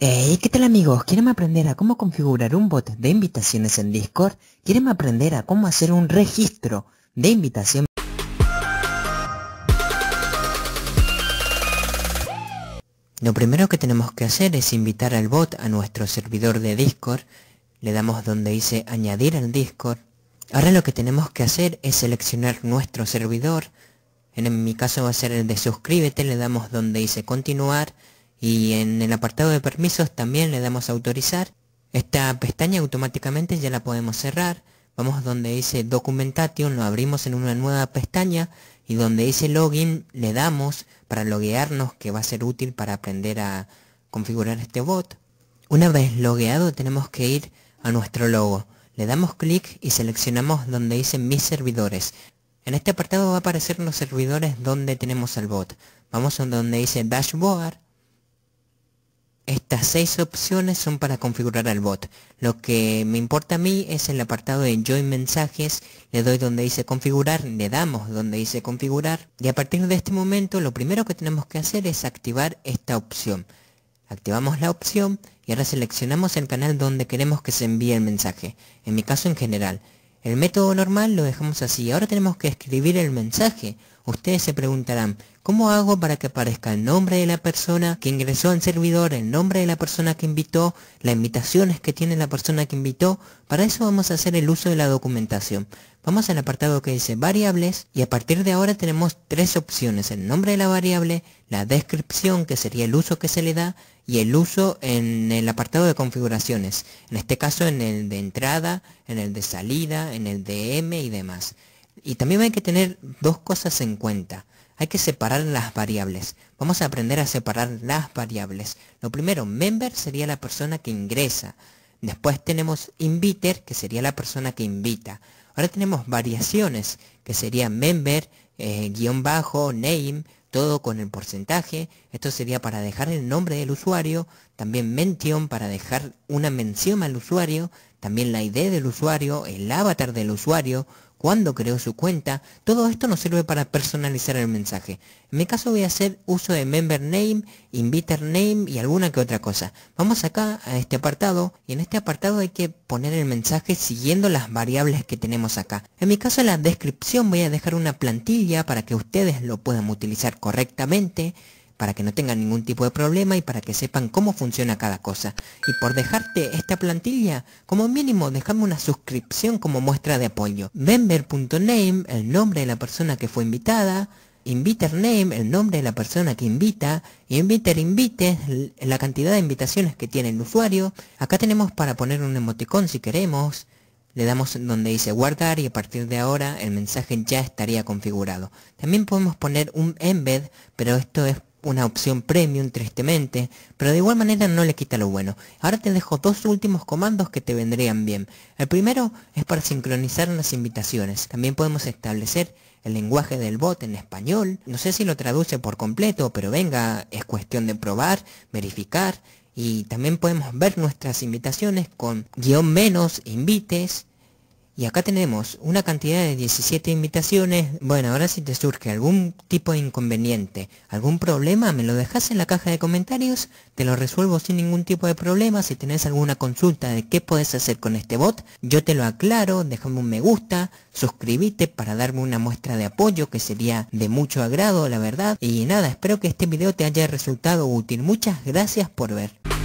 Hey, ¿qué tal amigos? ¿Quieren aprender a cómo configurar un bot de invitaciones en Discord? ¿Quieren aprender a cómo hacer un registro de invitación? Lo primero que tenemos que hacer es invitar al bot a nuestro servidor de Discord. Le damos donde dice añadir al Discord. Ahora lo que tenemos que hacer es seleccionar nuestro servidor. En mi caso va a ser el de suscríbete, le damos donde dice continuar y en el apartado de permisos también le damos autorizar. Esta pestaña automáticamente ya la podemos cerrar. Vamos donde dice Documentation, lo abrimos en una nueva pestaña y donde dice Login le damos para loguearnos que va a ser útil para aprender a configurar este bot. Una vez logueado tenemos que ir a nuestro logo. Le damos clic y seleccionamos donde dice Mis servidores. En este apartado va a aparecer los servidores donde tenemos al bot. Vamos a donde dice Dashboard estas seis opciones son para configurar al bot. Lo que me importa a mí es el apartado de Join Mensajes, le doy donde dice configurar, le damos donde dice configurar y a partir de este momento lo primero que tenemos que hacer es activar esta opción. Activamos la opción y ahora seleccionamos el canal donde queremos que se envíe el mensaje, en mi caso en general. El método normal lo dejamos así, ahora tenemos que escribir el mensaje. Ustedes se preguntarán, ¿Cómo hago para que aparezca el nombre de la persona que ingresó al servidor, el nombre de la persona que invitó, las invitaciones que tiene la persona que invitó? Para eso vamos a hacer el uso de la documentación. Vamos al apartado que dice variables y a partir de ahora tenemos tres opciones, el nombre de la variable, la descripción que sería el uso que se le da y el uso en el apartado de configuraciones, en este caso en el de entrada, en el de salida, en el de M y demás. Y también hay que tener dos cosas en cuenta. Hay que separar las variables. Vamos a aprender a separar las variables. Lo primero, member sería la persona que ingresa. Después tenemos inviter, que sería la persona que invita. Ahora tenemos variaciones, que sería member, eh, guión bajo, name, todo con el porcentaje. Esto sería para dejar el nombre del usuario, también mention para dejar una mención al usuario, también la idea del usuario, el avatar del usuario, cuando creó su cuenta, todo esto nos sirve para personalizar el mensaje. En mi caso voy a hacer uso de member name, inviter name y alguna que otra cosa. Vamos acá a este apartado y en este apartado hay que poner el mensaje siguiendo las variables que tenemos acá. En mi caso en la descripción voy a dejar una plantilla para que ustedes lo puedan utilizar correctamente para que no tengan ningún tipo de problema y para que sepan cómo funciona cada cosa. Y por dejarte esta plantilla, como mínimo dejame una suscripción como muestra de apoyo. Member.name, el nombre de la persona que fue invitada, InviterName, el nombre de la persona que invita, inviter invite, la cantidad de invitaciones que tiene el usuario. Acá tenemos para poner un emoticón si queremos. Le damos donde dice guardar y a partir de ahora el mensaje ya estaría configurado. También podemos poner un embed, pero esto es una opción premium tristemente, pero de igual manera no le quita lo bueno. Ahora te dejo dos últimos comandos que te vendrían bien. El primero es para sincronizar las invitaciones. También podemos establecer el lenguaje del bot en español. No sé si lo traduce por completo, pero venga, es cuestión de probar, verificar. Y también podemos ver nuestras invitaciones con guión menos, invites, y acá tenemos una cantidad de 17 invitaciones. Bueno, ahora si te surge algún tipo de inconveniente, algún problema, me lo dejas en la caja de comentarios, te lo resuelvo sin ningún tipo de problema. Si tenés alguna consulta de qué podés hacer con este bot, yo te lo aclaro, déjame un me gusta, suscríbete para darme una muestra de apoyo que sería de mucho agrado, la verdad. Y nada, espero que este video te haya resultado útil. Muchas gracias por ver.